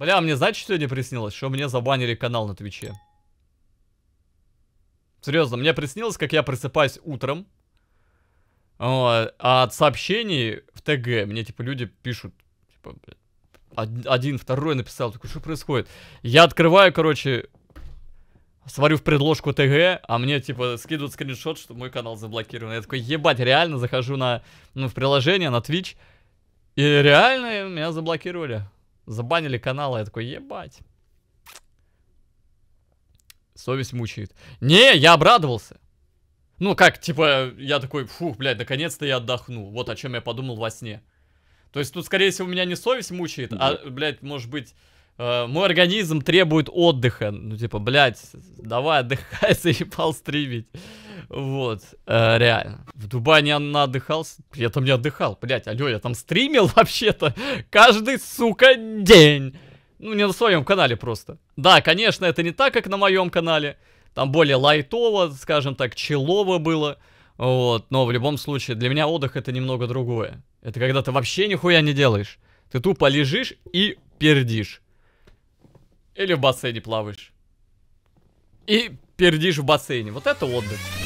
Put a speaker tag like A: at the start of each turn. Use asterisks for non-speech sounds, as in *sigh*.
A: Бля, мне знаете, что сегодня приснилось? Что мне забанили канал на Твиче. Серьезно, мне приснилось, как я просыпаюсь утром. а от сообщений в ТГ мне, типа, люди пишут, типа, один, второй написал, такой, что происходит? Я открываю, короче, сварю в предложку ТГ, а мне, типа, скидывают скриншот, что мой канал заблокирован. Я такой, ебать, реально захожу на, ну, в приложение, на Twitch, и реально меня заблокировали. Забанили канал, а я такой, ебать. Совесть мучает. Не, я обрадовался. Ну как, типа, я такой, фух, блядь, наконец-то я отдохну. Вот о чем я подумал во сне. То есть тут, скорее всего, у меня не совесть мучает, а, блядь, может быть, э, мой организм требует отдыха. Ну, типа, блядь, давай отдыхай, *laughs* заебал стримить. Вот, э, реально. В Дубае не отдыхался? Я там не отдыхал, блять, алё, я там стримил *laughs* вообще-то каждый, сука, день. Ну, не на своем канале просто. Да, конечно, это не так, как на моем канале. Там более лайтово, скажем так, челово было. Вот, но в любом случае, для меня отдых это немного другое. Это когда ты вообще нихуя не делаешь. Ты тупо лежишь и пердишь. Или в бассейне плаваешь. И пердишь в бассейне. Вот это отдых.